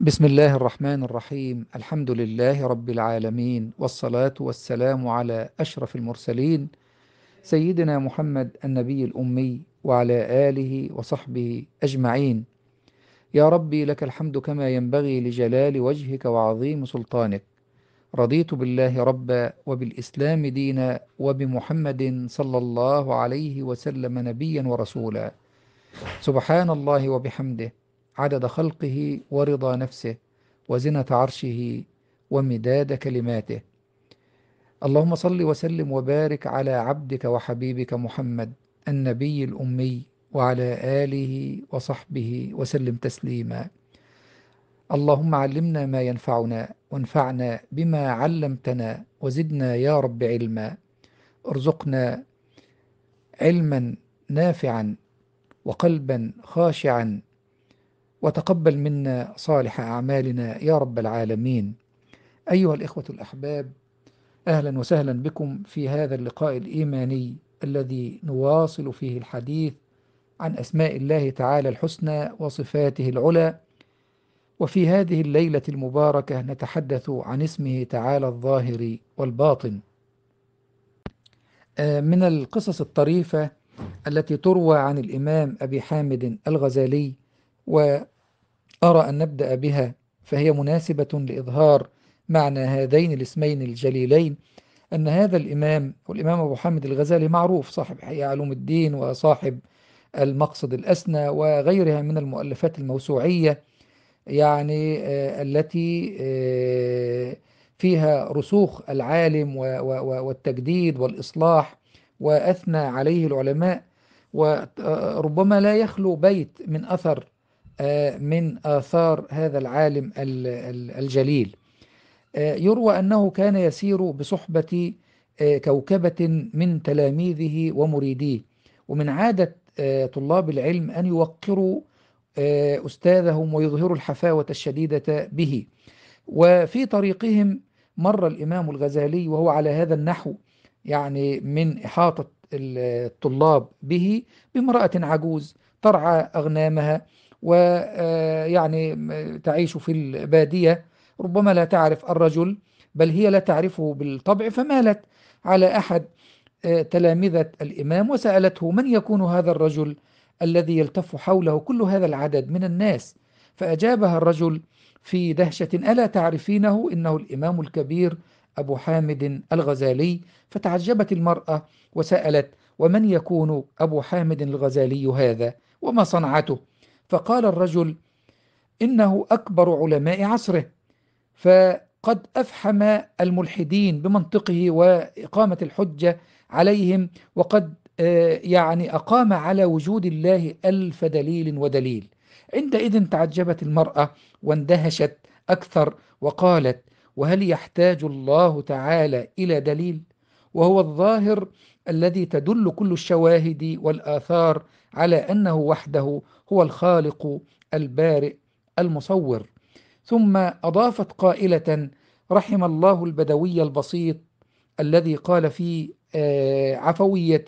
بسم الله الرحمن الرحيم الحمد لله رب العالمين والصلاة والسلام على أشرف المرسلين سيدنا محمد النبي الأمي وعلى آله وصحبه أجمعين يا ربي لك الحمد كما ينبغي لجلال وجهك وعظيم سلطانك رضيت بالله ربا وبالإسلام دينا وبمحمد صلى الله عليه وسلم نبيا ورسولا سبحان الله وبحمده عدد خلقه ورضا نفسه وزنة عرشه ومداد كلماته اللهم صل وسلم وبارك على عبدك وحبيبك محمد النبي الأمي وعلى آله وصحبه وسلم تسليما اللهم علمنا ما ينفعنا وانفعنا بما علمتنا وزدنا يا رب علما ارزقنا علما نافعا وقلبا خاشعا وتقبل منا صالح أعمالنا يا رب العالمين أيها الإخوة الأحباب أهلا وسهلا بكم في هذا اللقاء الإيماني الذي نواصل فيه الحديث عن أسماء الله تعالى الحسنى وصفاته العلى وفي هذه الليلة المباركة نتحدث عن اسمه تعالى الظاهر والباطن آه، من القصص الطريفة التي تروى عن الإمام أبي حامد الغزالي وأرى أن نبدأ بها فهي مناسبة لإظهار معنى هذين الاسمين الجليلين أن هذا الإمام والإمام أبو حامد الغزالي معروف صاحب حياة علوم الدين وصاحب المقصد الأسنى وغيرها من المؤلفات الموسوعية يعني آه، التي آه، فيها رسوخ العالم والتجديد والإصلاح وأثنى عليه العلماء وربما لا يخلو بيت من أثر آه، من آثار هذا العالم الجليل آه، يروى أنه كان يسير بصحبة آه، كوكبة من تلاميذه ومريديه ومن عادة طلاب العلم أن يوقروا أستاذهم ويظهروا الحفاوة الشديدة به وفي طريقهم مر الإمام الغزالي وهو على هذا النحو يعني من إحاطة الطلاب به بامرأة عجوز ترعى أغنامها ويعني آه، تعيش في البادية ربما لا تعرف الرجل بل هي لا تعرفه بالطبع فمالت على أحد آه، تلامذة الإمام وسألته من يكون هذا الرجل الذي يلتف حوله كل هذا العدد من الناس فأجابها الرجل في دهشة ألا تعرفينه إنه الإمام الكبير أبو حامد الغزالي فتعجبت المرأة وسألت ومن يكون أبو حامد الغزالي هذا وما صنعته فقال الرجل إنه أكبر علماء عصره فقد أفحم الملحدين بمنطقه وإقامة الحجة عليهم وقد آه، يعني أقام على وجود الله ألف دليل ودليل عندئذ تعجبت المرأة واندهشت أكثر وقالت وهل يحتاج الله تعالى إلى دليل وهو الظاهر الذي تدل كل الشواهد والآثار على أنه وحده هو الخالق البارئ المصور ثم أضافت قائلة رحم الله البدوي البسيط الذي قال في آه، عفوية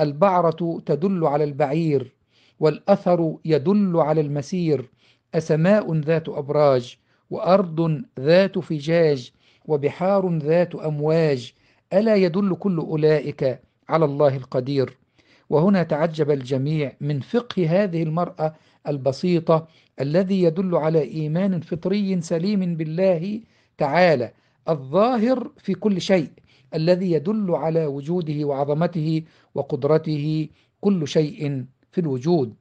البعرة تدل على البعير والأثر يدل على المسير أسماء ذات أبراج وأرض ذات فجاج وبحار ذات أمواج ألا يدل كل أولئك على الله القدير وهنا تعجب الجميع من فقه هذه المرأة البسيطة الذي يدل على إيمان فطري سليم بالله تعالى الظاهر في كل شيء الذي يدل على وجوده وعظمته وقدرته كل شيء في الوجود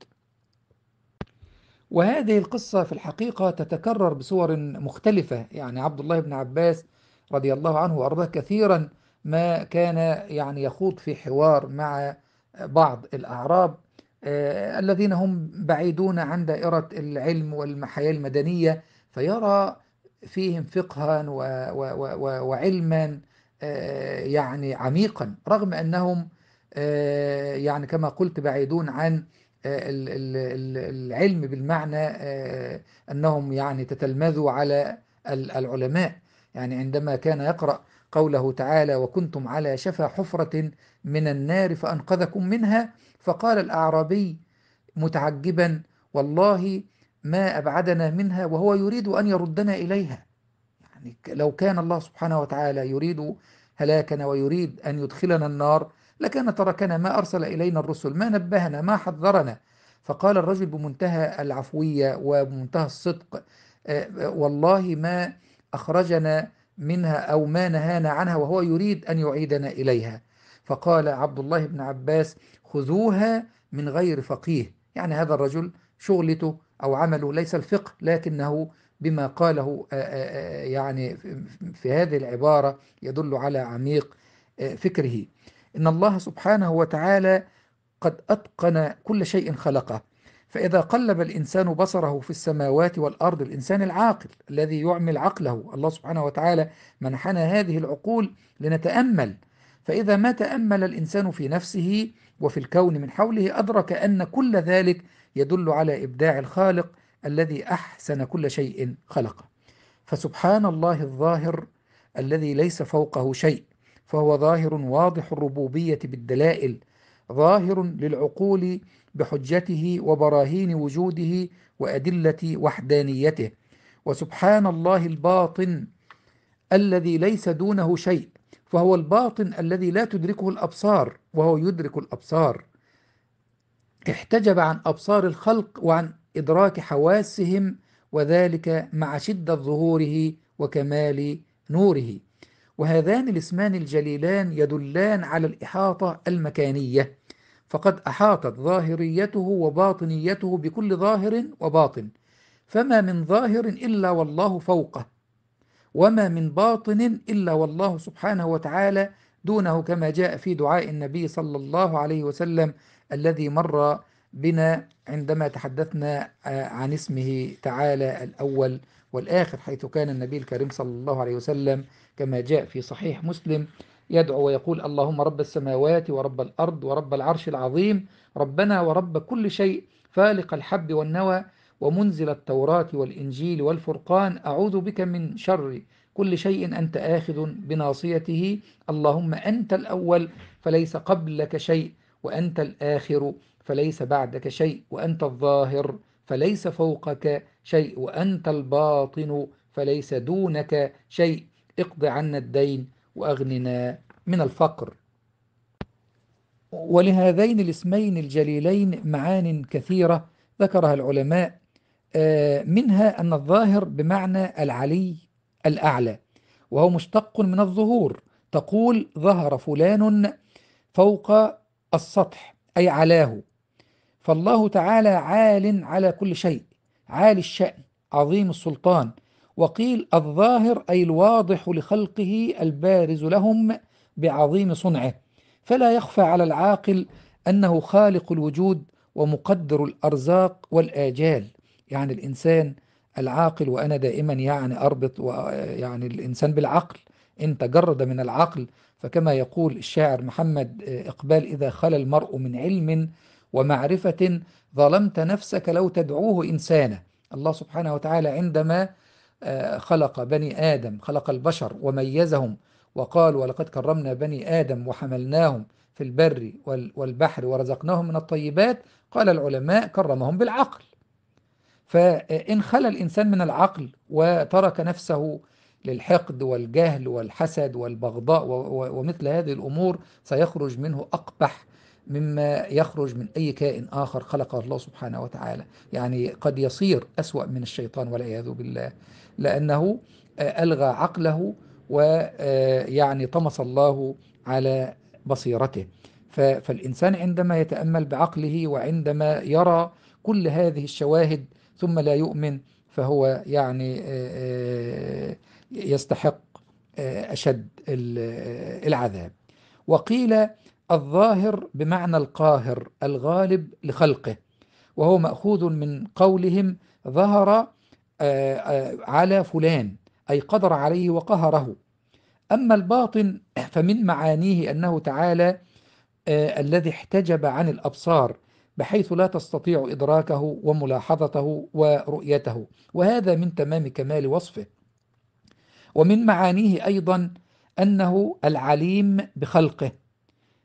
وهذه القصة في الحقيقة تتكرر بصور مختلفة يعني عبد الله بن عباس رضي الله عنه وأرضاه كثيرا ما كان يعني يخوض في حوار مع بعض الأعراب آه، الذين هم بعيدون عن دائرة العلم والحياة المدنية فيرى فيهم فقها وعلما آه، يعني عميقا رغم أنهم آه، يعني كما قلت بعيدون عن العلم بالمعنى أنهم يعني تتلمذوا على العلماء يعني عندما كان يقرأ قوله تعالى وكنتم على شفا حفرة من النار فأنقذكم منها فقال الأعرابي متعجبا والله ما أبعدنا منها وهو يريد أن يردنا إليها يعني لو كان الله سبحانه وتعالى يريد هلاكنا ويريد أن يدخلنا النار لكان تركنا ما أرسل إلينا الرسل ما نبهنا ما حذرنا فقال الرجل بمنتهى العفوية وبمنتهى الصدق أه، والله ما أخرجنا منها أو ما نهانا عنها وهو يريد أن يعيدنا إليها فقال عبد الله بن عباس خذوها من غير فقيه يعني هذا الرجل شغلته أو عمله ليس الفقه لكنه بما قاله آه، آه، آه، يعني في هذه العبارة يدل على عميق فكره إن الله سبحانه وتعالى قد أتقن كل شيء خلقه فإذا قلب الإنسان بصره في السماوات والأرض الإنسان العاقل الذي يعمل عقله الله سبحانه وتعالى منحنا هذه العقول لنتأمل فإذا ما تأمل الإنسان في نفسه وفي الكون من حوله أدرك أن كل ذلك يدل على إبداع الخالق الذي أحسن كل شيء خلقه فسبحان الله الظاهر الذي ليس فوقه شيء فهو ظاهر واضح الربوبية بالدلائل ظاهر للعقول بحجته وبراهين وجوده وأدلة وحدانيته وسبحان الله الباطن الذي ليس دونه شيء فهو الباطن الذي لا تدركه الأبصار وهو يدرك الأبصار احتجب عن أبصار الخلق وعن إدراك حواسهم وذلك مع شدة ظهوره وكمال نوره وهذان الاسمان الجليلان يدلان على الإحاطة المكانية فقد أحاطت ظاهريته وباطنيته بكل ظاهر وباطن فما من ظاهر إلا والله فوقه وما من باطن إلا والله سبحانه وتعالى دونه كما جاء في دعاء النبي صلى الله عليه وسلم الذي مر بنا عندما تحدثنا آه، عن اسمه تعالى الأول والآخر حيث كان النبي الكريم صلى الله عليه وسلم كما جاء في صحيح مسلم يدعو ويقول اللهم رب السماوات ورب الأرض ورب العرش العظيم ربنا ورب كل شيء فالق الحب والنوى ومنزل التوراة والإنجيل والفرقان أعوذ بك من شر كل شيء أنت آخذ بناصيته اللهم أنت الأول فليس قبلك شيء وأنت الآخر فليس بعدك شيء وأنت الظاهر فليس فوقك شيء وأنت الباطن فليس دونك شيء اقض عنا الدين وأغننا من الفقر ولهذين الاسمين الجليلين معان كثيرة ذكرها العلماء آه، منها أن الظاهر بمعنى العلي الأعلى وهو مشتق من الظهور تقول ظهر فلان فوق السطح أي علاه فالله تعالى عال على كل شيء عالي الشأن عظيم السلطان وقيل الظاهر أي الواضح لخلقه البارز لهم بعظيم صنعه فلا يخفى على العاقل أنه خالق الوجود ومقدر الأرزاق والآجال يعني الإنسان العاقل وأنا دائما يعني أربط يعني الإنسان بالعقل إن تجرد من العقل فكما يقول الشاعر محمد آه، إقبال إذا خلى المرء من علم ومعرفة ظلمت نفسك لو تدعوه إنسانا الله سبحانه وتعالى عندما خلق بني آدم خلق البشر وميزهم وقال ولقد كرمنا بني آدم وحملناهم في البر والبحر ورزقناهم من الطيبات قال العلماء كرمهم بالعقل فإن خلى الإنسان من العقل وترك نفسه للحقد والجهل والحسد والبغضاء ومثل هذه الأمور سيخرج منه أقبح مما يخرج من أي كائن آخر خلقه الله سبحانه وتعالى يعني قد يصير أسوأ من الشيطان والعياذ بالله لأنه آه، ألغى عقله ويعني آه، طمس الله على بصيرته فالإنسان عندما يتأمل بعقله وعندما يرى كل هذه الشواهد ثم لا يؤمن فهو يعني آه، يستحق أشد العذاب وقيل الظاهر بمعنى القاهر الغالب لخلقه وهو مأخوذ من قولهم ظهر آه، آه، على فلان أي قدر عليه وقهره أما الباطن فمن معانيه أنه تعالى آه، الذي احتجب عن الأبصار بحيث لا تستطيع إدراكه وملاحظته ورؤيته وهذا من تمام كمال وصفه ومن معانيه أيضا أنه العليم بخلقه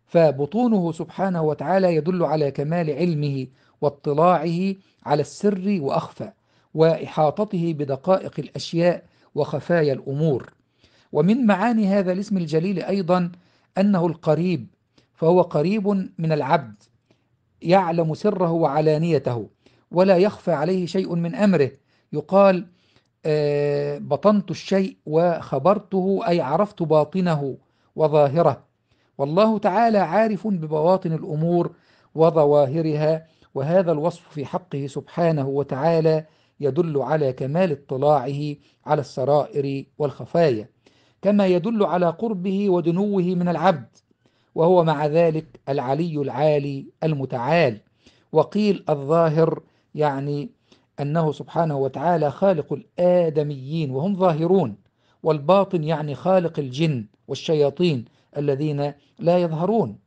فبطونه سبحانه وتعالى يدل على كمال علمه واطلاعه على السر وأخفى وإحاطته بدقائق الأشياء وخفايا الأمور ومن معاني هذا الاسم الجليل أيضا أنه القريب فهو قريب من العبد يعلم سره وعلانيته ولا يخفى عليه شيء من أمره يقال آه، بطنت الشيء وخبرته أي عرفت باطنه وظاهره والله تعالى عارف ببواطن الأمور وظواهرها وهذا الوصف في حقه سبحانه وتعالى يدل على كمال اطلاعه على السرائر والخفايا كما يدل على قربه ودنوه من العبد وهو مع ذلك العلي العالي المتعال وقيل الظاهر يعني أنه سبحانه وتعالى خالق الآدميين وهم ظاهرون والباطن يعني خالق الجن والشياطين الذين لا يظهرون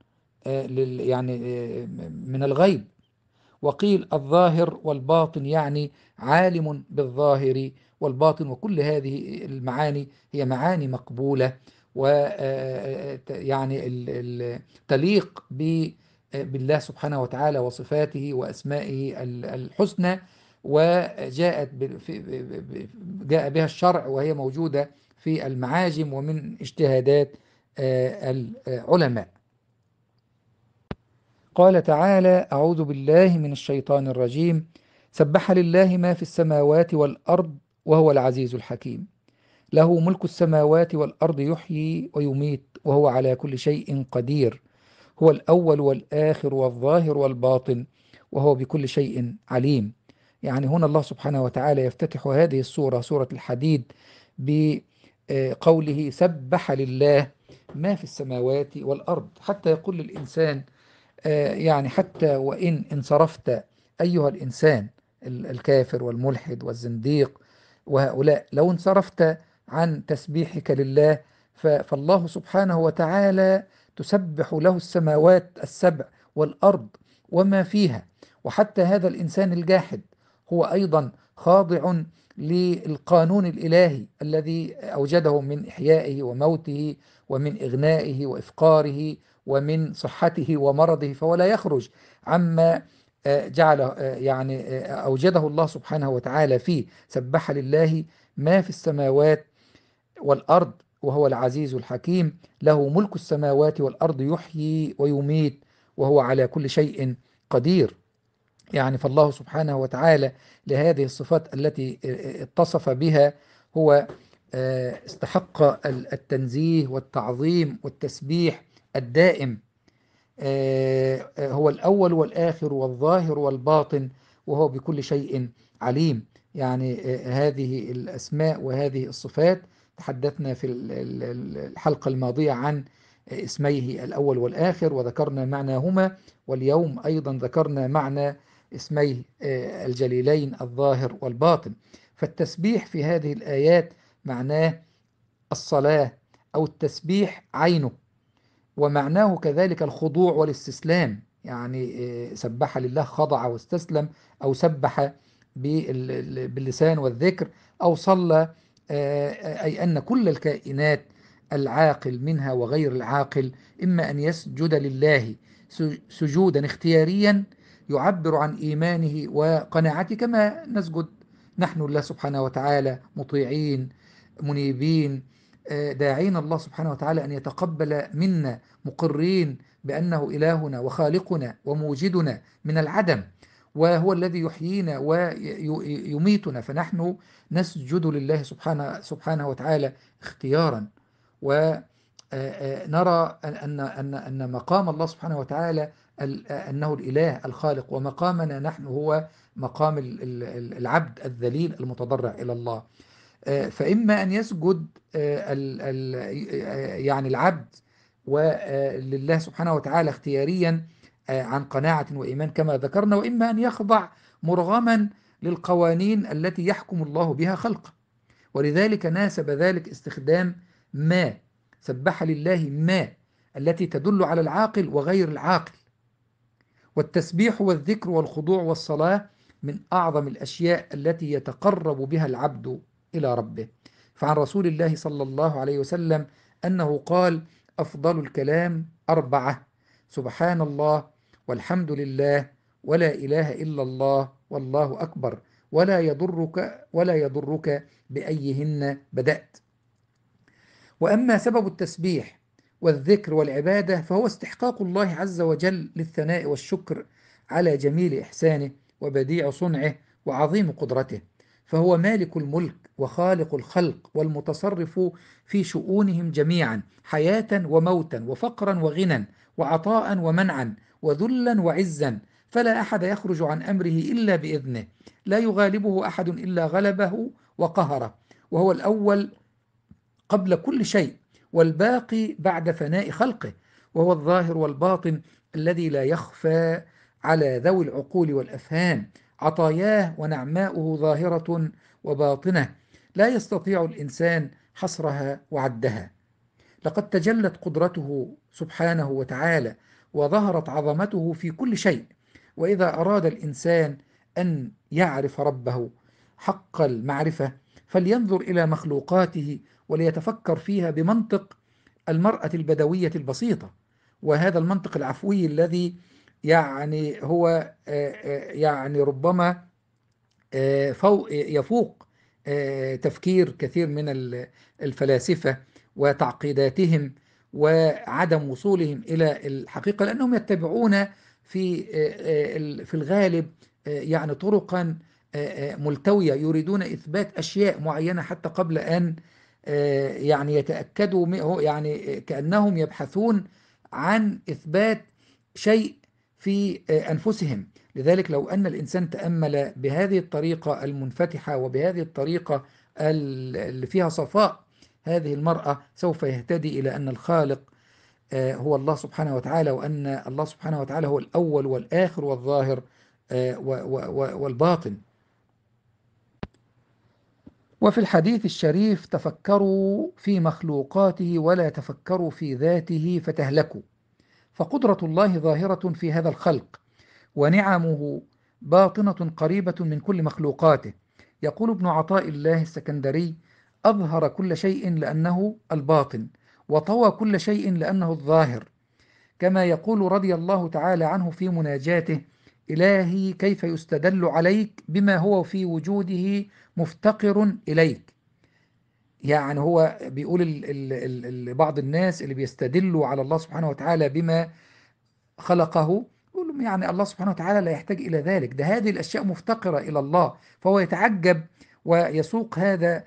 آه، يعني آه، من الغيب وقيل الظاهر والباطن يعني عالم بالظاهر والباطن وكل هذه المعاني هي معاني مقبولة ويعني آه، آه، آه، تليق بالله سبحانه وتعالى وصفاته وأسمائه الحسنى وجاءت جاء بها الشرع وهي موجودة في المعاجم ومن اجتهادات العلماء قال تعالى أعوذ بالله من الشيطان الرجيم سبح لله ما في السماوات والأرض وهو العزيز الحكيم له ملك السماوات والأرض يحيي ويميت وهو على كل شيء قدير هو الأول والآخر والظاهر والباطن وهو بكل شيء عليم يعني هنا الله سبحانه وتعالى يفتتح هذه السورة سورة الحديد بقوله سبح لله ما في السماوات والأرض حتى يقول للإنسان آه، يعني حتى وإن انصرفت أيها الإنسان الكافر والملحد والزنديق وهؤلاء لو انصرفت عن تسبيحك لله فالله سبحانه وتعالى تسبح له السماوات السبع والأرض وما فيها وحتى هذا الإنسان الجاحد هو أيضا خاضع للقانون الإلهي الذي أوجده من إحيائه وموته ومن إغنائه وإفقاره ومن صحته ومرضه فهو لا يخرج عما آه، جعل آه، يعني آه، أوجده الله سبحانه وتعالى فيه سبح لله ما في السماوات والأرض وهو العزيز الحكيم له ملك السماوات والأرض يحيي ويميت وهو على كل شيء قدير يعني فالله سبحانه وتعالى لهذه الصفات التي اتصف بها هو استحق التنزيه والتعظيم والتسبيح الدائم آه، آه، هو الأول والآخر والظاهر والباطن وهو بكل شيء عليم يعني آه، هذه الأسماء وهذه الصفات تحدثنا في الحلقة الماضية عن اسميه الأول والآخر وذكرنا معناهما واليوم أيضا ذكرنا معنى اسميه الجليلين الظاهر والباطن فالتسبيح في هذه الآيات معناه الصلاة أو التسبيح عينه ومعناه كذلك الخضوع والاستسلام يعني آه، سبح لله خضع واستسلم أو سبح باللسان والذكر أو صلى آه، آه، أي أن كل الكائنات العاقل منها وغير العاقل إما أن يسجد لله سجودا اختياريا يعبر عن إيمانه وقناعته كما نسجد نحن لله سبحانه وتعالى مطيعين منيبين آه، داعين الله سبحانه وتعالى أن يتقبل منا مقرين بأنه إلهنا وخالقنا وموجدنا من العدم وهو الذي يحيينا ويميتنا فنحن نسجد لله سبحانه, سبحانه وتعالى اختيارا ونرى آه، آه، أن, أن, أن مقام الله سبحانه وتعالى أنه الإله الخالق ومقامنا نحن هو مقام العبد الذليل المتضرع إلى الله آه، فإما أن يسجد آه، آه، يعني العبد ولله سبحانه وتعالى اختياريا عن قناعة وإيمان كما ذكرنا وإما أن يخضع مرغما للقوانين التي يحكم الله بها خلقه ولذلك ناسب ذلك استخدام ما سبح لله ما التي تدل على العاقل وغير العاقل والتسبيح والذكر والخضوع والصلاة من أعظم الأشياء التي يتقرب بها العبد إلى ربه فعن رسول الله صلى الله عليه وسلم أنه قال أفضل الكلام أربعة سبحان الله والحمد لله ولا إله إلا الله والله أكبر ولا يضرك ولا يضرك بأيهن بدأت وأما سبب التسبيح والذكر والعبادة فهو استحقاق الله عز وجل للثناء والشكر على جميل إحسانه وبديع صنعه وعظيم قدرته فهو مالك الملك وخالق الخلق والمتصرف في شؤونهم جميعا حياة وموتا وفقرا وغنى وعطاء ومنعا وذلا وعزا فلا أحد يخرج عن أمره إلا بإذنه لا يغالبه أحد إلا غلبه وقهره وهو الأول قبل كل شيء والباقي بعد فناء خلقه وهو الظاهر والباطن الذي لا يخفى على ذوي العقول والأفهام عطاياه ونعماؤه ظاهرة وباطنة لا يستطيع الإنسان حصرها وعدها لقد تجلت قدرته سبحانه وتعالى وظهرت عظمته في كل شيء وإذا أراد الإنسان أن يعرف ربه حق المعرفة فلينظر إلى مخلوقاته وليتفكر فيها بمنطق المرأة البدوية البسيطة وهذا المنطق العفوي الذي يعني هو آه، آه، يعني ربما آه، فوق يفوق تفكير كثير من الفلاسفة وتعقيداتهم وعدم وصولهم إلى الحقيقة لأنهم يتبعون في في الغالب يعني طرقا ملتوية يريدون إثبات أشياء معينة حتى قبل أن يعني يتأكدوا يعني كأنهم يبحثون عن إثبات شيء في آه، أنفسهم لذلك لو أن الإنسان تأمل بهذه الطريقة المنفتحة وبهذه الطريقة اللي فيها صفاء هذه المرأة سوف يهتدي إلى أن الخالق آه، هو الله سبحانه وتعالى وأن الله سبحانه وتعالى هو الأول والآخر والظاهر آه، والباطن وفي الحديث الشريف تفكروا في مخلوقاته ولا تفكروا في ذاته فتهلكوا فقدرة الله ظاهرة في هذا الخلق ونعمه باطنة قريبة من كل مخلوقاته يقول ابن عطاء الله السكندري أظهر كل شيء لأنه الباطن وطوى كل شيء لأنه الظاهر كما يقول رضي الله تعالى عنه في مناجاته إلهي كيف يستدل عليك بما هو في وجوده مفتقر إليك يعني هو بيقول الـ الـ الـ الـ بعض الناس اللي بيستدلوا على الله سبحانه وتعالى بما خلقه يقول لهم يعني الله سبحانه وتعالى لا يحتاج إلى ذلك ده هذه الأشياء مفتقرة إلى الله فهو يتعجب ويسوق هذا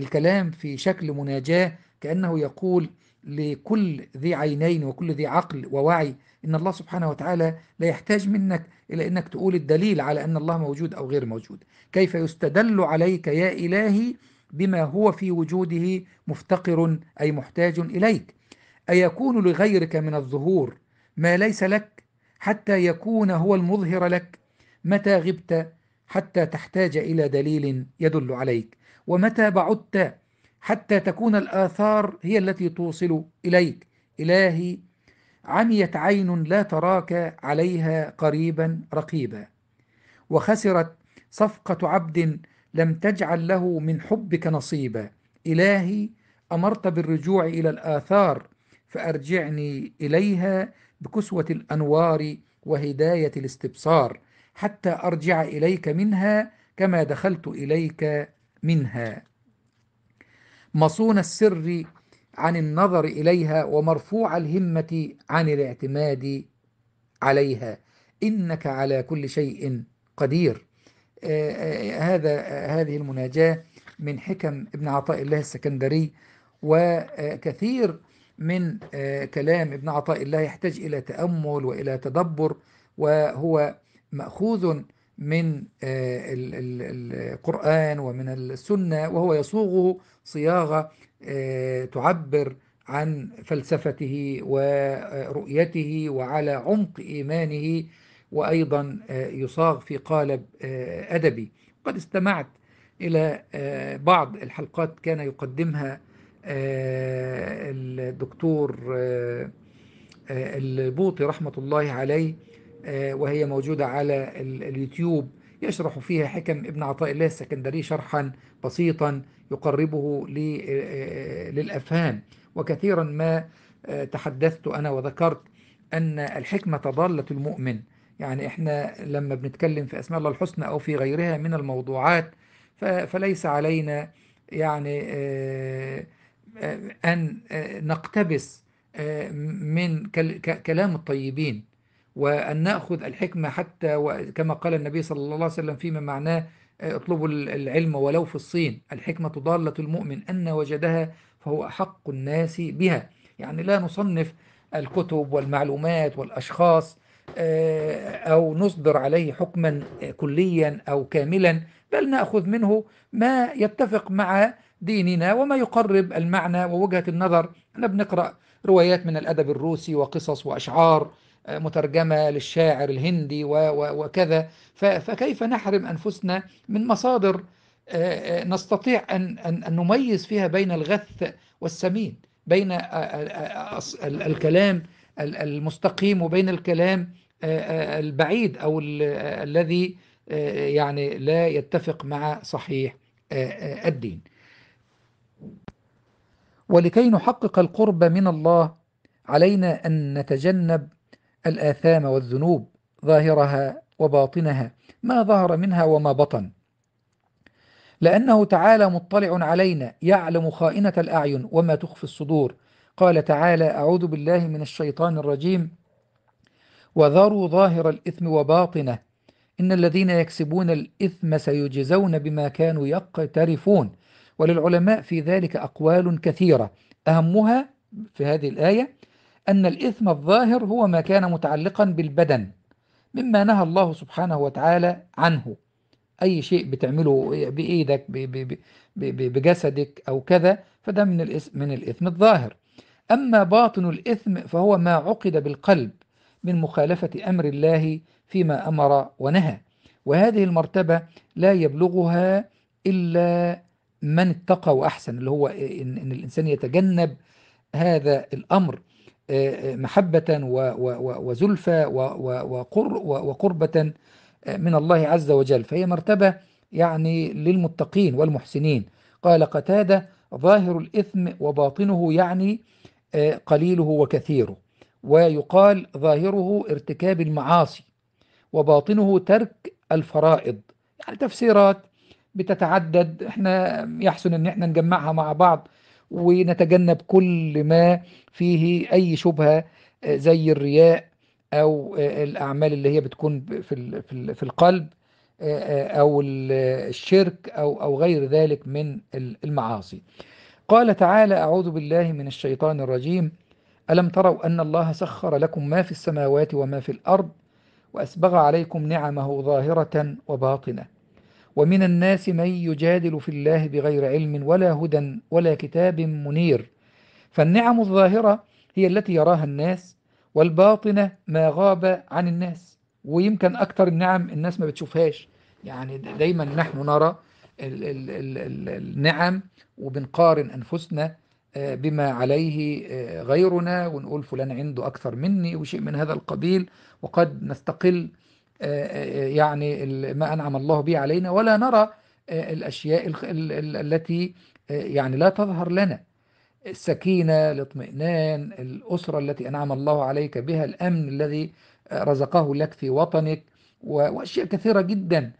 الكلام في شكل مناجاة كأنه يقول لكل ذي عينين وكل ذي عقل ووعي إن الله سبحانه وتعالى لا يحتاج منك إلى أنك تقول الدليل على أن الله موجود أو غير موجود كيف يستدل عليك يا إلهي بما هو في وجوده مفتقر أي محتاج إليك أيكون لغيرك من الظهور ما ليس لك حتى يكون هو المظهر لك متى غبت حتى تحتاج إلى دليل يدل عليك ومتى بعدت حتى تكون الآثار هي التي توصل إليك إلهي عميت عين لا تراك عليها قريبا رقيبا وخسرت صفقة عبد لم تجعل له من حبك نصيبا إلهي أمرت بالرجوع إلى الآثار فأرجعني إليها بكسوة الأنوار وهداية الاستبصار حتى أرجع إليك منها كما دخلت إليك منها مصون السر عن النظر إليها ومرفوع الهمة عن الاعتماد عليها إنك على كل شيء قدير آه، آه، آه، هذا هذه المناجاة من حكم ابن عطاء الله السكندري وكثير من كلام ابن عطاء الله يحتاج إلى تأمل وإلى تدبر وهو مأخوذ من القرآن ومن السنة وهو يصوغه صياغة تعبر عن فلسفته ورؤيته وعلى عمق إيمانه وأيضا آه، يصاغ في قالب آه، أدبي قد استمعت إلى آه، بعض الحلقات كان يقدمها الدكتور البوطي رحمة الله عليه وهي موجودة على اليوتيوب يشرح فيها حكم ابن عطاء الله السكندري شرحا بسيطا يقربه للأفهام وكثيرا ما تحدثت أنا وذكرت أن الحكمة ضالة المؤمن يعني احنا لما بنتكلم في اسماء الله الحسنى او في غيرها من الموضوعات فليس علينا يعني آه، آه، ان آه، نقتبس من كلام الطيبين وان ناخذ الحكمه حتى كما قال النبي صلى الله عليه وسلم فيما معناه اطلبوا العلم ولو في الصين الحكمه ضاله المؤمن ان وجدها فهو احق الناس بها يعني لا نصنف الكتب والمعلومات والاشخاص آه، أو نصدر عليه حكما آه، كليا أو كاملا بل نأخذ منه ما يتفق مع ديننا وما يقرب المعنى ووجهة النظر أنا بنقرأ روايات من الأدب الروسي وقصص وأشعار آه، مترجمة للشاعر الهندي وكذا فكيف نحرم أنفسنا من مصادر نستطيع أن, أن نميز فيها بين الغث والسمين بين الكلام المستقيم وبين الكلام آه، آه، البعيد أو آه، الذي يعني لا يتفق مع صحيح الدين ولكي نحقق القرب من الله علينا أن نتجنب الآثام والذنوب ظاهرها وباطنها ما ظهر منها وما بطن لأنه تعالى مطلع علينا يعلم خائنة الأعين وما تخفي الصدور قال تعالى أعوذ بالله من الشيطان الرجيم وذروا ظاهر الإثم وباطنه إن الذين يكسبون الإثم سيجزون بما كانوا يقترفون وللعلماء في ذلك أقوال كثيرة أهمها في هذه الآية أن الإثم الظاهر هو ما كان متعلقا بالبدن مما نهى الله سبحانه وتعالى عنه أي شيء بتعمله بإيدك بجسدك أو كذا فده من الإثم, من الإثم الظاهر أما باطن الإثم فهو ما عقد بالقلب من مخالفة أمر الله فيما أمر ونهى وهذه المرتبة لا يبلغها إلا من اتقى وأحسن اللي هو إن الإنسان يتجنب هذا الأمر محبة وزلفى وقربة من الله عز وجل فهي مرتبة يعني للمتقين والمحسنين قال قتادة ظاهر الإثم وباطنه يعني قليله وكثيره ويقال ظاهره ارتكاب المعاصي وباطنه ترك الفرائض يعني تفسيرات بتتعدد احنا يحسن ان احنا نجمعها مع بعض ونتجنب كل ما فيه اي شبهه زي الرياء او الاعمال اللي هي بتكون في في القلب او الشرك او او غير ذلك من المعاصي قال تعالى أعوذ بالله من الشيطان الرجيم ألم تروا أن الله سخر لكم ما في السماوات وما في الأرض وأسبغ عليكم نعمه ظاهرة وباطنة ومن الناس من يجادل في الله بغير علم ولا هدى ولا كتاب منير فالنعم الظاهرة هي التي يراها الناس والباطنة ما غاب عن الناس ويمكن اكثر النعم الناس ما بتشوفهاش يعني دايما نحن نرى ال ال النعم وبنقارن أنفسنا آه، بما عليه آه، غيرنا ونقول فلان عنده أكثر مني وشيء من هذا القبيل وقد نستقل آه، يعني ما أنعم الله به علينا ولا نرى الأشياء التي يعني لا تظهر لنا السكينة الاطمئنان الأسرة التي أنعم الله عليك بها الأمن الذي رزقه لك في وطنك وأشياء كثيرة جدا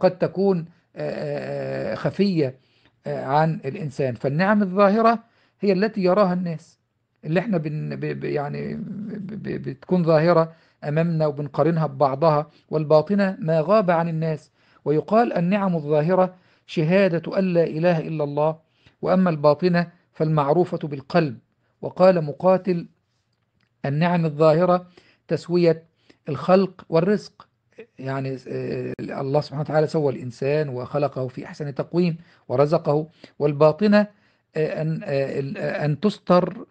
قد تكون آه، آه، آه، خفية عن الإنسان فالنعم الظاهرة هي التي يراها الناس اللي احنا بن ب يعني بتكون ظاهرة أمامنا وبنقارنها ببعضها والباطنة ما غاب عن الناس ويقال النعم الظاهرة شهادة أن لا إله إلا الله وأما الباطنة فالمعروفة بالقلب وقال مقاتل النعم الظاهرة تسوية الخلق والرزق يعني آه، الله سبحانه وتعالى سوى الإنسان وخلقه في أحسن تقويم ورزقه والباطنة آه، أن, آه، أن تستر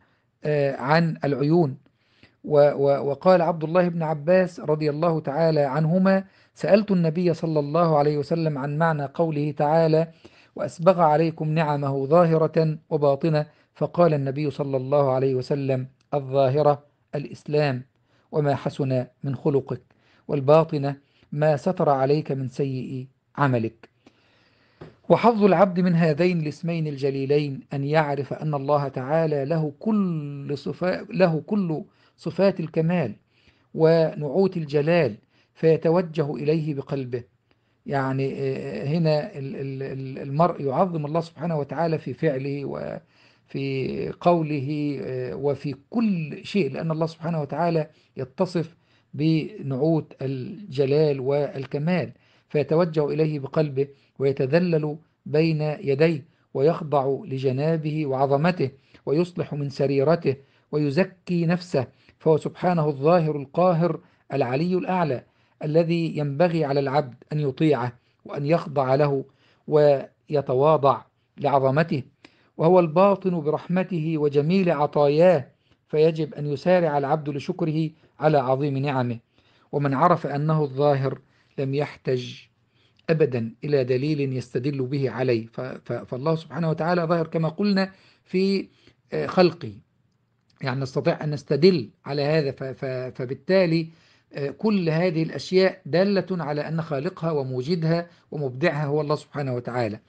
عن العيون وقال عبد الله بن عباس رضي الله تعالى عنهما سألت النبي صلى الله عليه وسلم عن معنى قوله تعالى وأسبغ عليكم نعمه ظاهرة وباطنة فقال النبي صلى الله عليه وسلم الظاهرة الإسلام وما حسن من خلقك والباطنة ما ستر عليك من سيء عملك وحظ العبد من هذين الاسمين الجليلين أن يعرف أن الله تعالى له كل, صفات له كل صفات الكمال ونعوت الجلال فيتوجه إليه بقلبه يعني آه، آه، هنا المرء يعظم الله سبحانه وتعالى في فعله وفي قوله آه، وفي كل شيء لأن الله سبحانه وتعالى يتصف بنعوت الجلال والكمال فيتوجه إليه بقلبه ويتذلل بين يديه ويخضع لجنابه وعظمته ويصلح من سريرته ويزكي نفسه فهو سبحانه الظاهر القاهر العلي الأعلى الذي ينبغي على العبد أن يطيعه وأن يخضع له ويتواضع لعظمته وهو الباطن برحمته وجميل عطاياه فيجب أن يسارع العبد لشكره على عظيم نعمه ومن عرف أنه الظاهر لم يحتج أبدا إلى دليل يستدل به عليه فالله سبحانه وتعالى ظاهر كما قلنا في آه، خلقه يعني نستطيع أن نستدل على هذا فبالتالي آه، كل هذه الأشياء دالة على أن خالقها وموجدها ومبدعها هو الله سبحانه وتعالى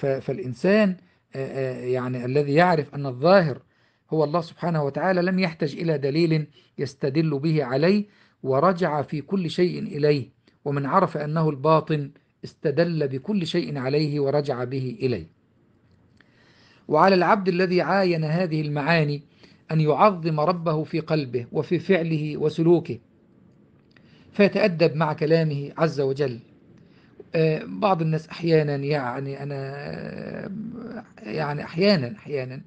فالإنسان آه، يعني الذي يعرف أن الظاهر هو الله سبحانه وتعالى لم يحتج إلى دليل يستدل به عليه ورجع في كل شيء إليه ومن عرف أنه الباطن استدل بكل شيء عليه ورجع به إليه وعلى العبد الذي عاين هذه المعاني أن يعظم ربه في قلبه وفي فعله وسلوكه فيتأدب مع كلامه عز وجل آه، بعض الناس أحيانا يعني أنا آه، يعني أحيانا أحيانا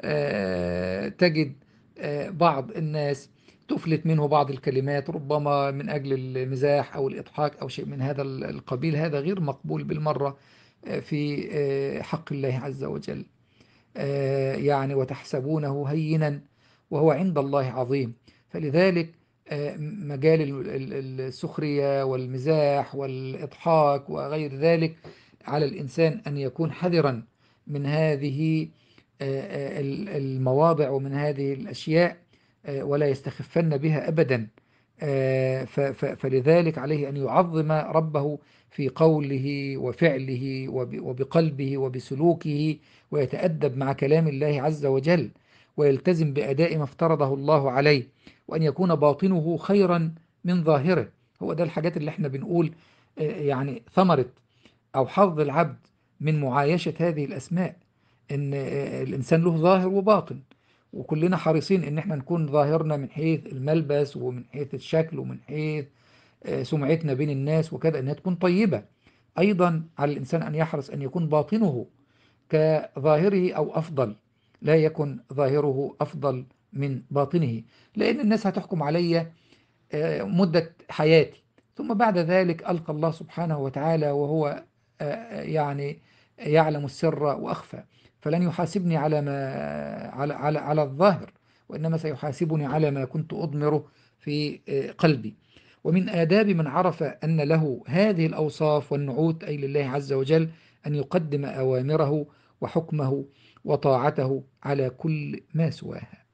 آه، تجد آه، بعض الناس تفلت منه بعض الكلمات ربما من أجل المزاح أو الإضحاك أو شيء من هذا القبيل هذا غير مقبول بالمرة آه، في حق الله عز وجل يعني وتحسبونه هينا وهو عند الله عظيم فلذلك مجال السخرية والمزاح والإضحاك وغير ذلك على الإنسان أن يكون حذرا من هذه آه، آه، المواضع ومن هذه الأشياء آه، ولا يستخفن بها أبدا فلذلك عليه أن يعظم ربه في قوله وفعله وبقلبه وبسلوكه ويتأدب مع كلام الله عز وجل ويلتزم بأداء ما افترضه الله عليه وأن يكون باطنه خيرا من ظاهره هو ده الحاجات اللي احنا بنقول يعني ثمرة أو حظ العبد من معايشة هذه الأسماء ان الانسان له ظاهر وباطن وكلنا حريصين ان احنا نكون ظاهرنا من حيث الملبس ومن حيث الشكل ومن حيث آه، سمعتنا بين الناس وكذا انها تكون طيبه ايضا على الانسان ان يحرص ان يكون باطنه كظاهره او افضل لا يكن ظاهره افضل من باطنه لان الناس هتحكم علي آه، مده حياتي ثم بعد ذلك القى الله سبحانه وتعالى وهو آه، يعني يعلم السر واخفى فلن يحاسبني على ما على على, على الظاهر وإنما سيحاسبني على ما كنت أضمره في آه، قلبي ومن آداب من عرف أن له هذه الأوصاف والنعوت أي لله عز وجل أن يقدم أوامره وحكمه وطاعته على كل ما سواها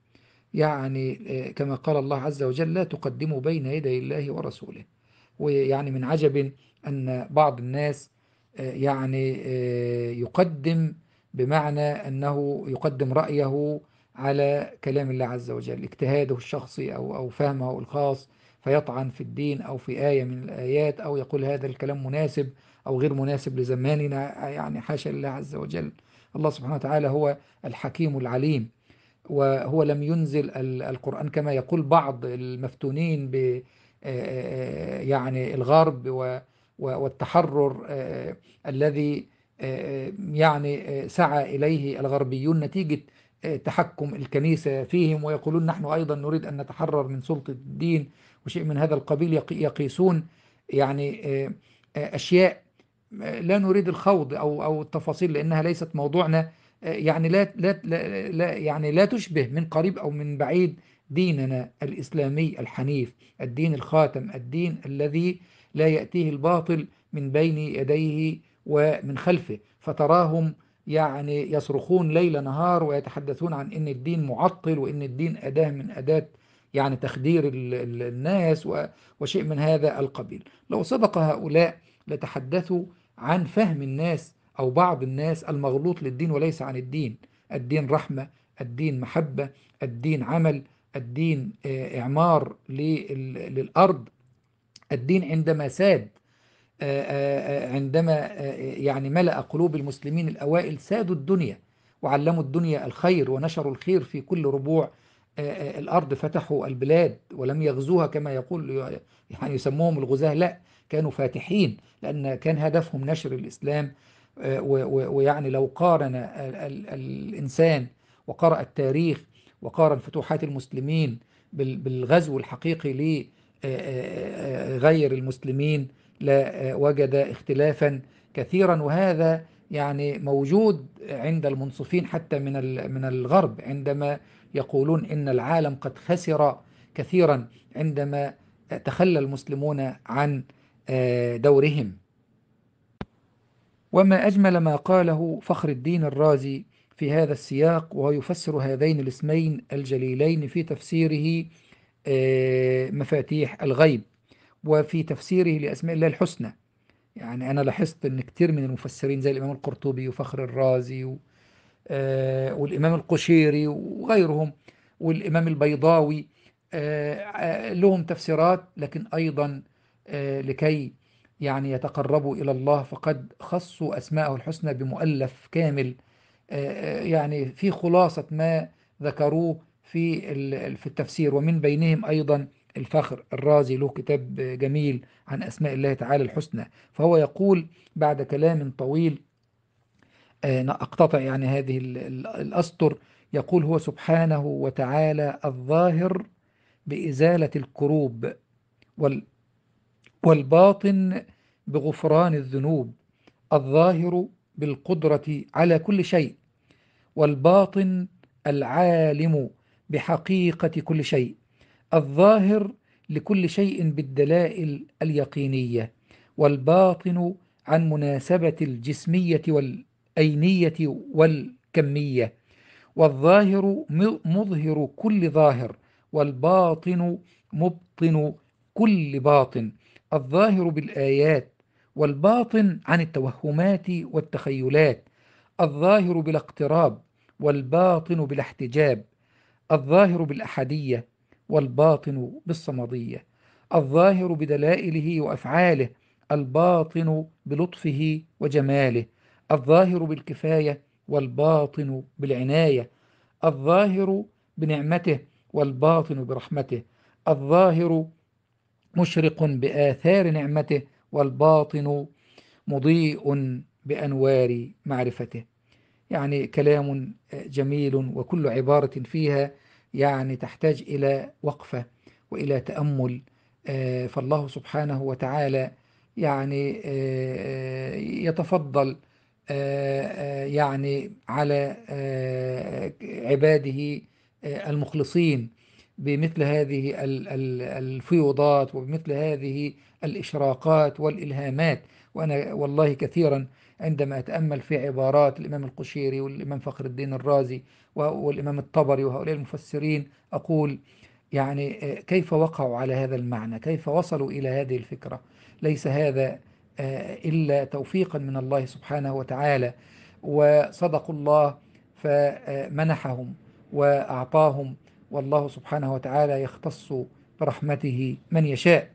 يعني آه، كما قال الله عز وجل لا تقدموا بين يدي الله ورسوله ويعني من عجب أن بعض الناس آه، يعني يقدم بمعنى أنه يقدم رأيه على كلام الله عز وجل اجتهاده الشخصي أو أو فهمه الخاص فيطعن في الدين أو في آية من الآيات أو يقول هذا الكلام مناسب أو غير مناسب لزماننا يعني حاشا لله عز وجل الله سبحانه وتعالى هو الحكيم العليم وهو لم ينزل القرآن كما يقول بعض المفتونين ب آه، آه، آه، يعني الغرب والتحرر الذي آه، يعني آه، سعى إليه الغربيون نتيجة آه، تحكم الكنيسة فيهم ويقولون نحن أيضا نريد أن نتحرر من سلطة الدين وشيء من هذا القبيل يقيسون يعني أشياء لا نريد الخوض أو أو التفاصيل لأنها ليست موضوعنا يعني لا لا لا يعني لا تشبه من قريب أو من بعيد ديننا الإسلامي الحنيف الدين الخاتم الدين الذي لا يأتيه الباطل من بين يديه ومن خلفه فتراهم يعني يصرخون ليل نهار ويتحدثون عن ان الدين معطل وان الدين اداه من اداه يعني تخدير الناس وشيء من هذا القبيل لو صدق هؤلاء لتحدثوا عن فهم الناس أو بعض الناس المغلوط للدين وليس عن الدين الدين رحمة الدين محبة الدين عمل الدين آه، إعمار للأرض الدين عندما ساد آه، آه، آه، عندما يعني ملأ قلوب المسلمين الأوائل سادوا الدنيا وعلموا الدنيا الخير ونشروا الخير في كل ربوع الأرض فتحوا البلاد ولم يغزوها كما يقول يعني يسموهم الغزاة لا كانوا فاتحين لأن كان هدفهم نشر الإسلام ويعني لو قارن الإنسان وقرأ التاريخ وقارن فتوحات المسلمين بالغزو الحقيقي لغير المسلمين لا آه، وجد اختلافا كثيرا وهذا يعني موجود عند المنصفين حتى من من الغرب عندما يقولون ان العالم قد خسر كثيرا عندما تخلى المسلمون عن آه، دورهم وما اجمل ما قاله فخر الدين الرازي في هذا السياق وهو يفسر هذين الاسمين الجليلين في تفسيره آه، مفاتيح الغيب وفي تفسيره لأسماء الله الحسنى يعني أنا لاحظت أن كتير من المفسرين زي الإمام القرطبي وفخر الرازي و... آه والإمام القشيري وغيرهم والإمام البيضاوي آه, آه، لهم تفسيرات لكن أيضا آه لكي يعني يتقربوا إلى الله فقد خصوا أسماءه الحسنى بمؤلف كامل آه، آه، يعني في خلاصة ما ذكروه في في التفسير ومن بينهم أيضا الفخر الرازي له كتاب جميل عن أسماء الله تعالى الحسنى فهو يقول بعد كلام طويل آه، أقتطع يعني هذه الأسطر يقول هو سبحانه وتعالى الظاهر بإزالة الكروب والباطن بغفران الذنوب الظاهر بالقدرة على كل شيء والباطن العالم بحقيقة كل شيء الظاهر لكل شيء بالدلائل اليقينية والباطن عن مناسبة الجسمية والأينية والكمية والظاهر مظهر كل ظاهر والباطن مبطن كل باطن الظاهر بالآيات والباطن عن التوهمات والتخيلات الظاهر بالاقتراب والباطن بالاحتجاب الظاهر بالأحدية والباطن بالصمدية الظاهر بدلائله وأفعاله الباطن بلطفه وجماله الظاهر بالكفاية والباطن بالعناية الظاهر بنعمته والباطن برحمته الظاهر مشرق بآثار نعمته والباطن مضيء بأنوار معرفته يعني كلام جميل وكل عبارة فيها يعني تحتاج إلى وقفة وإلى تأمل آه، فالله سبحانه وتعالى يعني آه، آه، يتفضل يعني على عباده المخلصين بمثل هذه الفيوضات وبمثل هذه الإشراقات والإلهامات وأنا والله كثيرا عندما أتأمل في عبارات الإمام القشيري والإمام فخر الدين الرازي والإمام الطبري وهؤلاء المفسرين أقول يعني آه، كيف وقعوا على هذا المعنى كيف وصلوا إلى هذه الفكرة ليس هذا آه، إلا توفيقا من الله سبحانه وتعالى وصدقوا الله فمنحهم وأعطاهم والله سبحانه وتعالى يختص برحمته من يشاء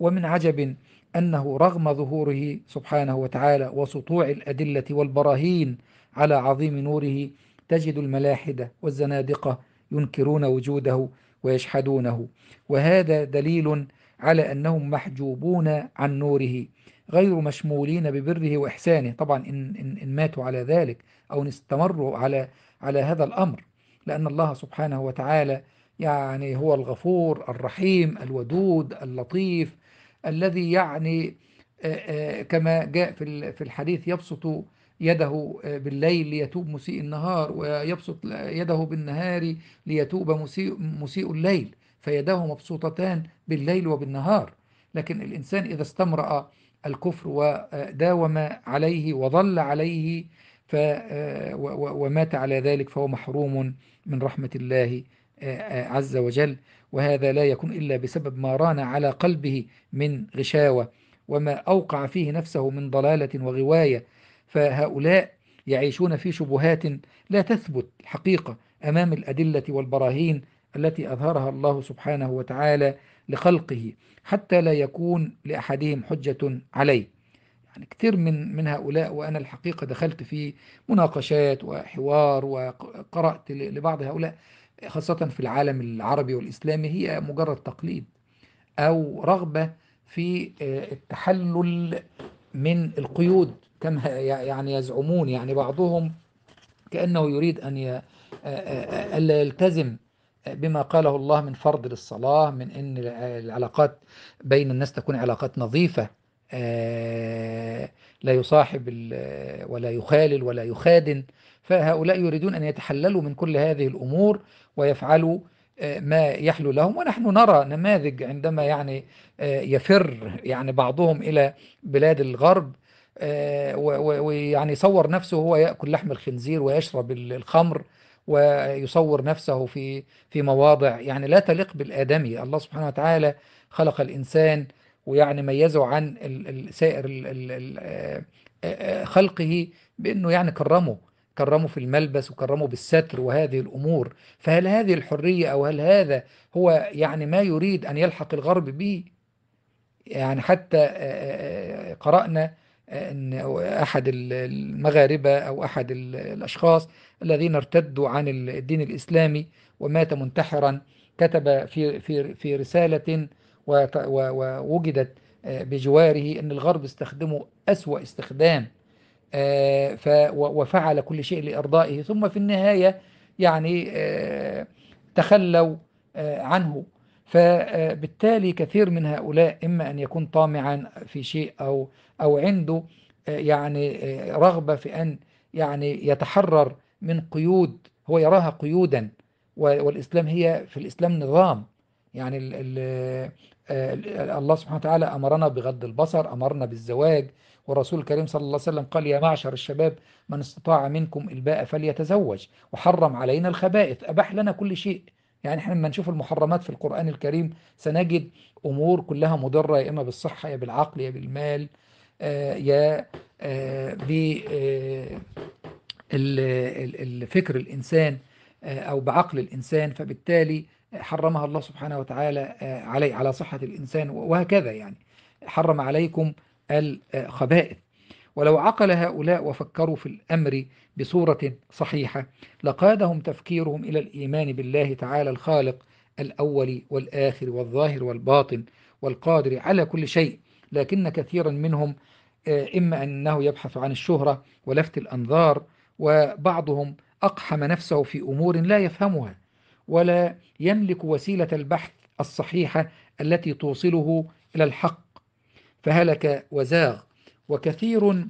ومن عجب أنه رغم ظهوره سبحانه وتعالى وسطوع الأدلة والبراهين على عظيم نوره تجد الملاحدة والزنادقة ينكرون وجوده ويشحدونه وهذا دليل على أنهم محجوبون عن نوره غير مشمولين ببره وإحسانه طبعا إن, إن, إن ماتوا على ذلك أو إن استمروا على, على هذا الأمر لأن الله سبحانه وتعالى يعني هو الغفور الرحيم الودود اللطيف الذي يعني كما جاء في الحديث يبسط يده بالليل ليتوب مسيء النهار ويبسط يده بالنهار ليتوب مسيء, مسيء الليل فيداه مبسوطتان بالليل وبالنهار لكن الإنسان إذا استمرأ الكفر وداوم عليه وظل عليه ف ومات على ذلك فهو محروم من رحمة الله عز وجل وهذا لا يكون إلا بسبب ما ران على قلبه من غشاوة وما أوقع فيه نفسه من ضلالة وغواية فهؤلاء يعيشون في شبهات لا تثبت الحقيقة أمام الأدلة والبراهين التي أظهرها الله سبحانه وتعالى لخلقه حتى لا يكون لأحدهم حجة عليه يعني كثير من من هؤلاء وأنا الحقيقة دخلت في مناقشات وحوار وقرأت لبعض هؤلاء خاصة في العالم العربي والإسلامي هي مجرد تقليد أو رغبة في آه، التحلل من القيود كما يعني يزعمون يعني بعضهم كأنه يريد أن آه، آه، ألا يلتزم بما قاله الله من فرض للصلاة من أن العلاقات بين الناس تكون علاقات نظيفة لا يصاحب ولا يخالل ولا يخادن فهؤلاء يريدون أن يتحللوا من كل هذه الأمور ويفعلوا آه، ما يحلو لهم ونحن نرى نماذج عندما يعني آه، يفر يعني بعضهم إلى بلاد الغرب آه، ويعني يصور نفسه هو يأكل لحم الخنزير ويشرب الخمر ويصور نفسه في في مواضع يعني لا تليق بالآدمي الله سبحانه وتعالى خلق الإنسان ويعني ميزه عن سائر خلقه بأنه يعني كرمه كرموا في الملبس وكرموا بالستر وهذه الأمور فهل هذه الحرية أو هل هذا هو يعني ما يريد أن يلحق الغرب به يعني حتى قرأنا أن أحد المغاربة أو أحد الأشخاص الذين ارتدوا عن الدين الإسلامي ومات منتحرا كتب في في في رسالة ووجدت بجواره أن الغرب استخدموا أسوأ استخدام آه، وفعل كل شيء لإرضائه ثم في النهاية يعني آه، تخلوا آه، عنه فبالتالي كثير من هؤلاء إما أن يكون طامعا في شيء أو أو عنده يعني رغبة في أن يعني يتحرر من قيود هو يراها قيودا والإسلام هي في الإسلام نظام يعني الله سبحانه وتعالى أمرنا بغض البصر أمرنا بالزواج والرسول الكريم صلى الله عليه وسلم قال يا معشر الشباب من استطاع منكم الباء فليتزوج وحرم علينا الخبائث أباح لنا كل شيء يعني احنا لما نشوف المحرمات في القرآن الكريم سنجد أمور كلها مضرة يا إما بالصحة يا بالعقل يا بالمال آه، يا آه، بالفكر آه، الإنسان أو بعقل الإنسان فبالتالي حرمها الله سبحانه وتعالى علي على صحة الإنسان وهكذا يعني حرم عليكم الخبائث ولو عقل هؤلاء وفكروا في الأمر بصورة صحيحة لقادهم تفكيرهم إلى الإيمان بالله تعالى الخالق الأول والآخر والظاهر والباطن والقادر على كل شيء لكن كثيرا منهم آه، إما أنه يبحث عن الشهرة ولفت الأنظار وبعضهم أقحم نفسه في أمور لا يفهمها ولا يملك وسيلة البحث الصحيحة التي توصله إلى الحق فهلك وزاغ وكثير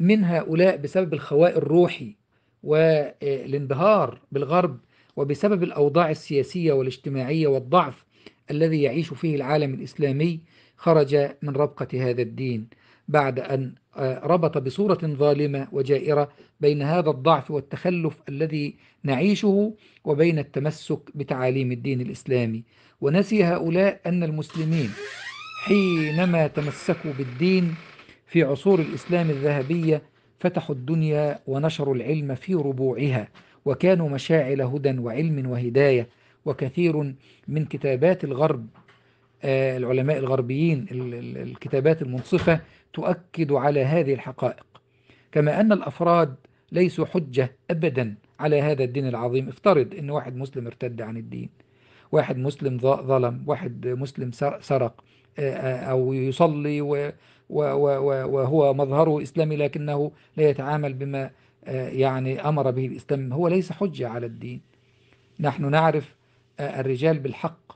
من هؤلاء بسبب الخواء الروحي والانبهار آه، بالغرب وبسبب الأوضاع السياسية والاجتماعية والضعف الذي يعيش فيه العالم الإسلامي خرج من ربقة هذا الدين بعد أن آه، ربط بصورة ظالمة وجائرة بين هذا الضعف والتخلف الذي نعيشه وبين التمسك بتعاليم الدين الإسلامي ونسي هؤلاء أن المسلمين حينما تمسكوا بالدين في عصور الإسلام الذهبية فتحوا الدنيا ونشروا العلم في ربوعها وكانوا مشاعل هدى وعلم وهداية وكثير من كتابات الغرب آه، العلماء الغربيين الكتابات المنصفة تؤكد على هذه الحقائق كما أن الأفراد ليسوا حجة أبدا على هذا الدين العظيم افترض أن واحد مسلم ارتد عن الدين واحد مسلم ظلم واحد مسلم سرق أو يصلي وهو مظهره إسلامي لكنه لا يتعامل بما آه، يعني أمر به الإسلام هو ليس حجة على الدين نحن نعرف آه، الرجال بالحق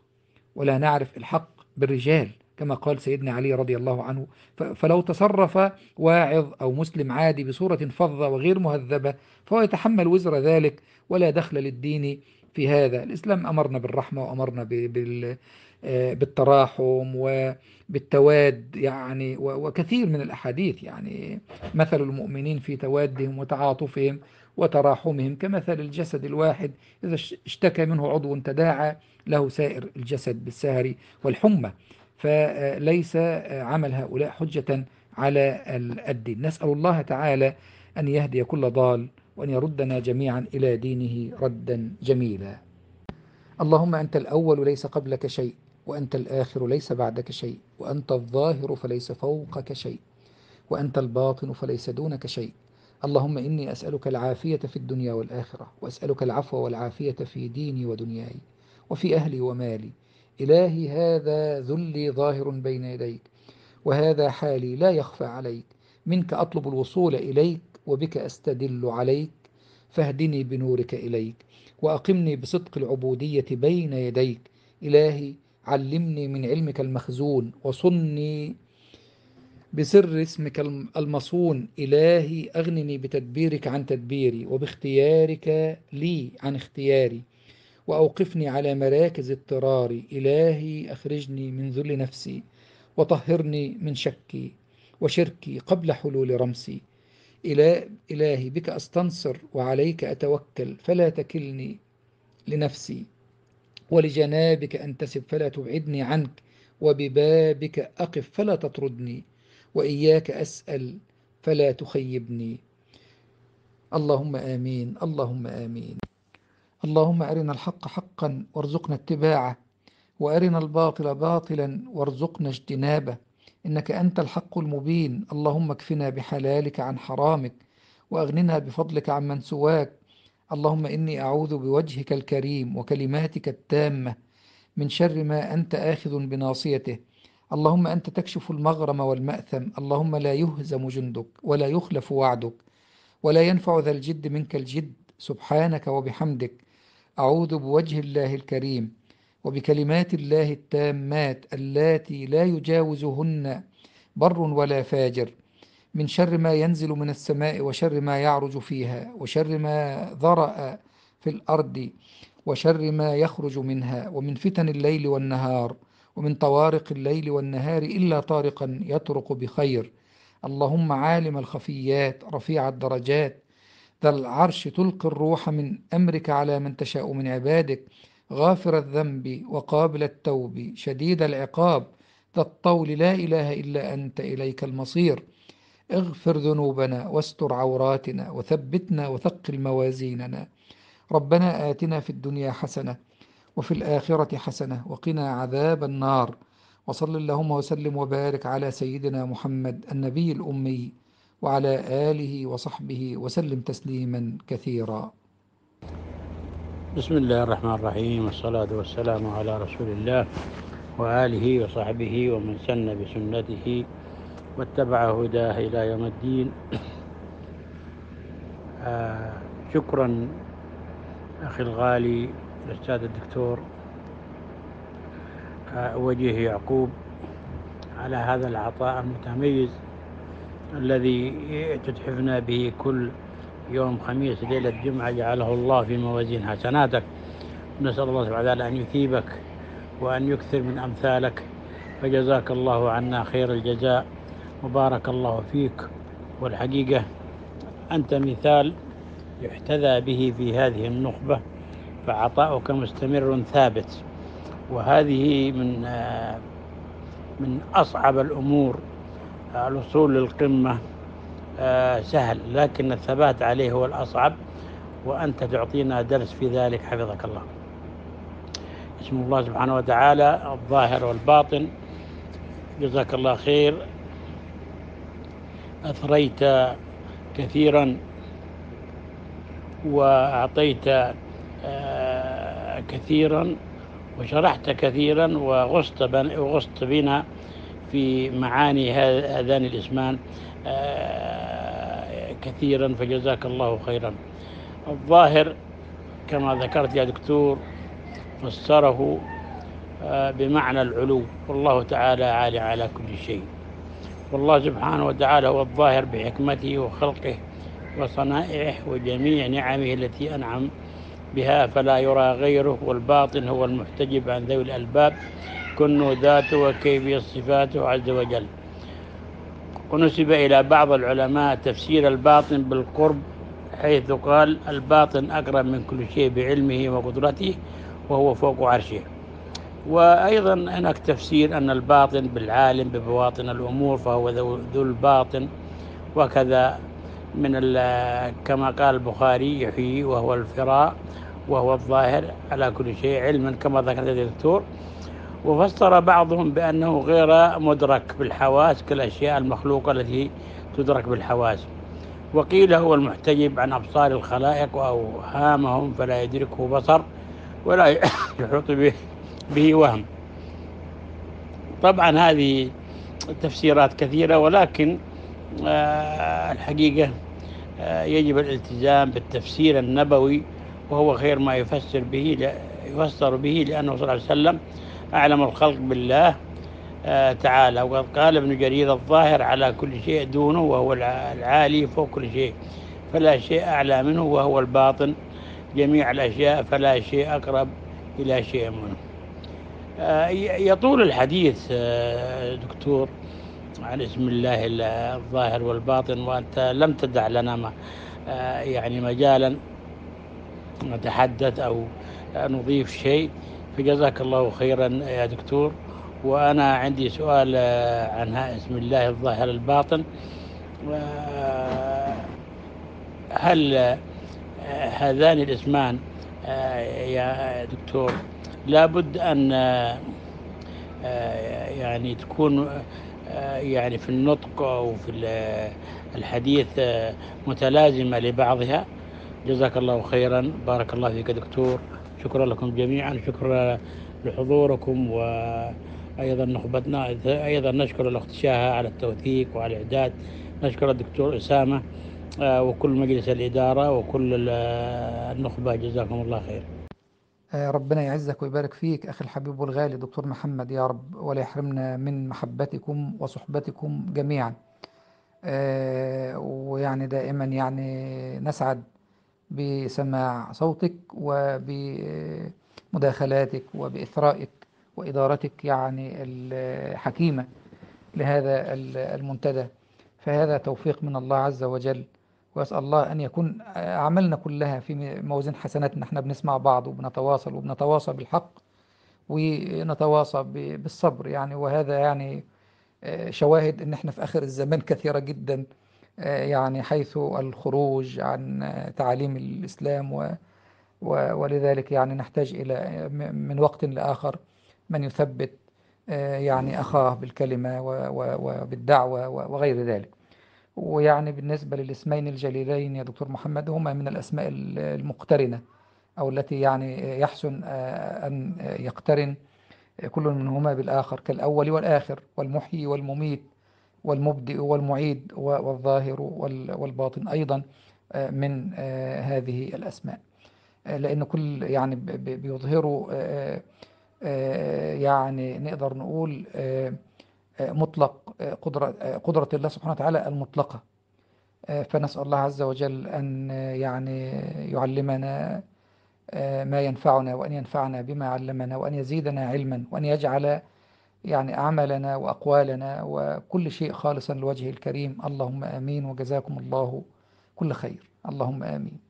ولا نعرف الحق بالرجال كما قال سيدنا علي رضي الله عنه فلو تصرف واعظ أو مسلم عادي بصورة فظة وغير مهذبة فهو يتحمل وزر ذلك ولا دخل للدين في هذا الإسلام أمرنا بالرحمة وأمرنا بالتراحم وبالتواد يعني وكثير من الأحاديث يعني مثل المؤمنين في توادهم وتعاطفهم وتراحمهم كمثل الجسد الواحد إذا اشتكى منه عضو تداعى له سائر الجسد بالسهر والحمى فليس عمل هؤلاء حجة على الدين نسأل الله تعالى أن يهدي كل ضال وأن يردنا جميعا إلى دينه ردا جميلا اللهم أنت الأول ليس قبلك شيء وأنت الآخر ليس بعدك شيء وأنت الظاهر فليس فوقك شيء وأنت الباطن فليس دونك شيء اللهم إني أسألك العافية في الدنيا والآخرة وأسألك العفو والعافية في ديني ودنياي وفي أهلي ومالي إلهي هذا ذلي ظاهر بين يديك وهذا حالي لا يخفى عليك منك أطلب الوصول إليك وبك أستدل عليك فاهدني بنورك إليك وأقمني بصدق العبودية بين يديك إلهي علمني من علمك المخزون وصني بسر اسمك المصون إلهي أغنني بتدبيرك عن تدبيري وباختيارك لي عن اختياري وأوقفني على مراكز اضطراري إلهي أخرجني من ذل نفسي وطهرني من شكي وشركي قبل حلول رمسي إلهي بك أستنصر وعليك أتوكل فلا تكلني لنفسي ولجنابك أنتسب فلا تبعدني عنك وببابك أقف فلا تطردني وإياك أسأل فلا تخيبني اللهم آمين اللهم آمين اللهم أرنا الحق حقا وارزقنا اتباعه وأرنا الباطل باطلا وارزقنا اجتنابه إنك أنت الحق المبين اللهم اكفنا بحلالك عن حرامك وأغننا بفضلك عمن سواك اللهم إني أعوذ بوجهك الكريم وكلماتك التامة من شر ما أنت آخذ بناصيته اللهم أنت تكشف المغرم والمأثم اللهم لا يهزم جندك ولا يخلف وعدك ولا ينفع ذا الجد منك الجد سبحانك وبحمدك أعوذ بوجه الله الكريم وبكلمات الله التامات اللاتي لا يجاوزهن بر ولا فاجر من شر ما ينزل من السماء وشر ما يعرج فيها وشر ما ذرأ في الأرض وشر ما يخرج منها ومن فتن الليل والنهار ومن طوارق الليل والنهار إلا طارقا يطرق بخير اللهم عالم الخفيات رفيع الدرجات ذا العرش تلقي الروح من أمرك على من تشاء من عبادك غافر الذنب وقابل التوب شديد العقاب ذا الطول لا إله إلا أنت إليك المصير اغفر ذنوبنا واستر عوراتنا وثبتنا وثقل موازيننا ربنا آتنا في الدنيا حسنة وفي الآخرة حسنة وقنا عذاب النار وصل اللهم وسلم وبارك على سيدنا محمد النبي الأمي وعلى آله وصحبه وسلم تسليما كثيرا بسم الله الرحمن الرحيم والصلاة والسلام على رسول الله وآله وصحبه ومن سن بسنته واتبع هداه إلى يوم الدين آه شكرا أخي الغالي الأستاذ الدكتور آه وجيه يعقوب على هذا العطاء المتميز الذي تتحفنا به كل يوم خميس ليلة جمعة جعله الله في موازين حسناتك نسأل الله سبحانه وتعالى أن يثيبك وأن يكثر من أمثالك فجزاك الله عنا خير الجزاء وبارك الله فيك والحقيقة أنت مثال يحتذى به في هذه النخبة فعطاؤك مستمر ثابت وهذه من آه، من أصعب الأمور الوصول للقمة آه، سهل لكن الثبات عليه هو الأصعب وأنت تعطينا درس في ذلك حفظك الله اسم الله سبحانه وتعالى الظاهر والباطن جزاك الله خير أثريت كثيرا وأعطيت آه، كثيرا وشرحت كثيرا وغصت وغصت بنا في معاني هذان الاسمان آه، كثيرا فجزاك الله خيرا الظاهر كما ذكرت يا دكتور فسره آه، بمعنى العلو والله تعالى عالي على كل شيء والله سبحانه وتعالى هو الظاهر بحكمته وخلقه وصنائعه وجميع نعمه التي أنعم بها فلا يرى غيره والباطن هو المحتجب عن ذوي الألباب كن ذاته وكيفية صفاته عز وجل ونسب إلى بعض العلماء تفسير الباطن بالقرب حيث قال الباطن أقرب من كل شيء بعلمه وقدرته وهو فوق عرشه وأيضا هناك تفسير أن الباطن بالعالم ببواطن الأمور فهو ذو الباطن وكذا من كما قال البخاري يحيي وهو الفراء وهو الظاهر على كل شيء علما كما ذكرت الدكتور وفسر بعضهم بأنه غير مدرك بالحواس كالأشياء المخلوقة التي تدرك بالحواس وقيل هو المحتجب عن أبصار الخلائق وأوهامهم فلا يدركه بصر ولا يحط به به وهم طبعا هذه تفسيرات كثيرة ولكن آه، الحقيقة آه، يجب الالتزام بالتفسير النبوي وهو خير ما يفسر به يفسر به لأنه صلى الله عليه وسلم أعلم الخلق بالله آه، تعالى وقد قال ابن جرير الظاهر على كل شيء دونه وهو العالي فوق كل شيء فلا شيء أعلى منه وهو الباطن جميع الأشياء فلا شيء أقرب إلى شيء منه آه، يطول الحديث آه، دكتور عن اسم الله الظاهر والباطن وأنت لم تدع لنا ما آه، يعني مجالا نتحدث أو نضيف شيء فجزاك الله خيرا يا دكتور وأنا عندي سؤال عن اسم الله الظاهر الباطن هل هذان الاسمان يا دكتور لابد أن آه، آه، يعني تكون آه، يعني في النطق أو في الحديث متلازمة لبعضها جزاك الله خيرا بارك الله فيك دكتور شكرا لكم جميعا شكرا لحضوركم وأيضا نخبتنا أيضا نشكر الأخت شاها على التوثيق وعلى الإعداد نشكر الدكتور أسامة وكل مجلس الإدارة وكل النخبة جزاكم الله خير آه، ربنا يعزك ويبارك فيك أخي الحبيب والغالي دكتور محمد يا رب ولا يحرمنا من محبتكم وصحبتكم جميعا آه، ويعني دائما يعني نسعد بسماع صوتك وبمداخلاتك وبإثرائك وإدارتك يعني الحكيمة لهذا المنتدى فهذا توفيق من الله عز وجل وأسأل الله أن يكون أعمالنا كلها في موازين حسناتنا احنا بنسمع بعض وبنتواصل وبنتواصى بالحق ونتواصى بالصبر يعني وهذا يعني آه، شواهد ان احنا في اخر الزمان كثيره جدا آه، يعني حيث الخروج عن آه، تعاليم الاسلام و ولذلك يعني نحتاج الى من وقت لاخر من يثبت يعني اخاه بالكلمه وبالدعوه وغير ذلك ويعني بالنسبة للاسمين الجليلين يا دكتور محمد هما من الأسماء المقترنة أو التي يعني يحسن آه، أن يقترن كل منهما بالآخر كالأول والآخر والمحيي والمميت والمبدئ والمعيد والظاهر والباطن أيضا آه، من آه، هذه الأسماء لأن كل يعني بيظهروا يعني نقدر نقول مطلق قدرة, قدرة الله سبحانه وتعالى المطلقة آه، فنسأل الله عز وجل أن آه، يعني يعلمنا آه، ما ينفعنا وأن ينفعنا بما علمنا وأن يزيدنا علما وأن يجعل يعني أعمالنا وأقوالنا وكل شيء خالصا لوجهه الكريم اللهم آمين وجزاكم الله كل خير اللهم آمين